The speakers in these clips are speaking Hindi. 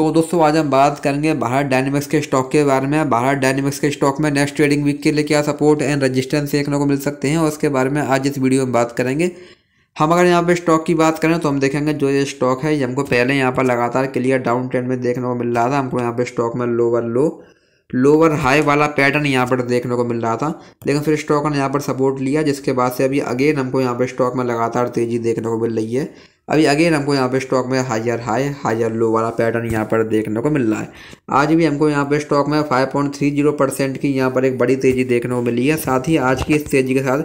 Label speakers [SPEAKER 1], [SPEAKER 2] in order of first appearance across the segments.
[SPEAKER 1] तो दोस्तों आज हम बात करेंगे भारत डायनेमिक्स के स्टॉक के बारे में भारत डायनेमिक्स के स्टॉक में नेक्स्ट ट्रेडिंग वीक के लिए क्या सपोर्ट एंड रजिस्टेंस देखने को मिल सकते हैं और उसके बारे में आज इस वीडियो में बात करेंगे हम अगर यहाँ पे स्टॉक की बात करें तो हम देखेंगे जो ये स्टॉक है ये हमको पहले यहाँ पर लगातार क्लियर डाउन ट्रेंड में देखने को मिल रहा था हमको यहाँ पे स्टॉक में लोअर लो लोअर हाई वाला पैटर्न यहाँ पर देखने को मिल रहा था लेकिन फिर स्टॉक ने यहाँ पर सपोर्ट लिया जिसके बाद से अभी अगेन हमको यहाँ पर स्टॉक में लगातार तेज़ी देखने को मिल रही है अभी अगेन हमको यहाँ पे स्टॉक में हायर हाई हायर लो वाला पैटर्न यहाँ पर देखने को मिल रहा है आज भी हमको यहाँ पे स्टॉक में 5.30 परसेंट की यहाँ पर एक बड़ी तेज़ी देखने को मिली है साथ ही आज की इस तेज़ी के साथ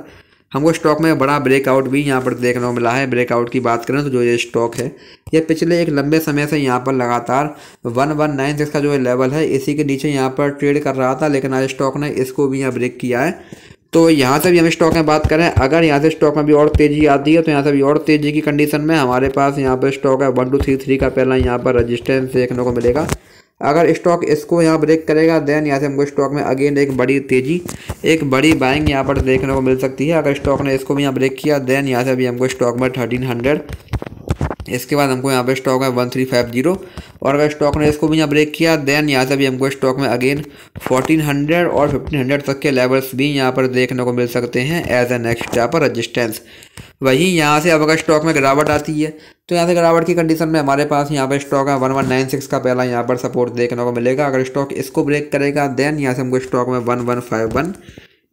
[SPEAKER 1] हमको स्टॉक में बड़ा ब्रेकआउट भी यहाँ पर देखने को मिला है ब्रेकआउट की बात करें तो जो ये स्टॉक है ये पिछले एक लंबे समय से यहाँ पर लगातार वन वन नाइन सिक्स का जो लेवल है इसी के नीचे यहाँ पर ट्रेड कर रहा था लेकिन आज स्टॉक ने इसको भी यहाँ ब्रेक किया है तो यहाँ से भी हम स्टॉक में बात करें अगर यहाँ से स्टॉक में भी और तेज़ी आती है तो यहाँ से भी और तेज़ी की कंडीशन में हमारे पास यहाँ पर स्टॉक है वन टू थ्री थ्री का पहला यहाँ पर रजिस्टेंस देखने को मिलेगा अगर स्टॉक इसको यहाँ ब्रेक करेगा देन यहाँ से हमको स्टॉक में अगेन एक बड़ी तेज़ी एक बड़ी बाइंग यहाँ पर देखने को मिल सकती है अगर स्टॉक ने इसको भी यहाँ ब्रेक किया देन यहाँ से भी हमको स्टॉक में थर्टीन हंड्रेड इसके बाद हमको यहाँ पे स्टॉक है वन थ्री फाइव जीरो और अगर स्टॉक ने इसको भी यहाँ ब्रेक किया देन यहाँ से भी हमको स्टॉक में अगेन फोर्टीन हंड्रेड और फिफ्टीन हंड्रेड तक के लेवल्स भी यहाँ पर देखने को मिल सकते हैं एज एन यहाँ पर रजिस्टेंस वहीं यहाँ से अब अगर स्टॉक में गिरावट आती है तो यहाँ से गिरावट की कंडीशन में हमारे पास यहाँ पर स्टॉक है वन वन नाइन सिक्स का पहला यहाँ पर सपोर्ट देखने को मिलेगा अगर स्टॉक इसको ब्रेक करेगा देन यहाँ से हमको स्टॉक में वन वन फाइव वन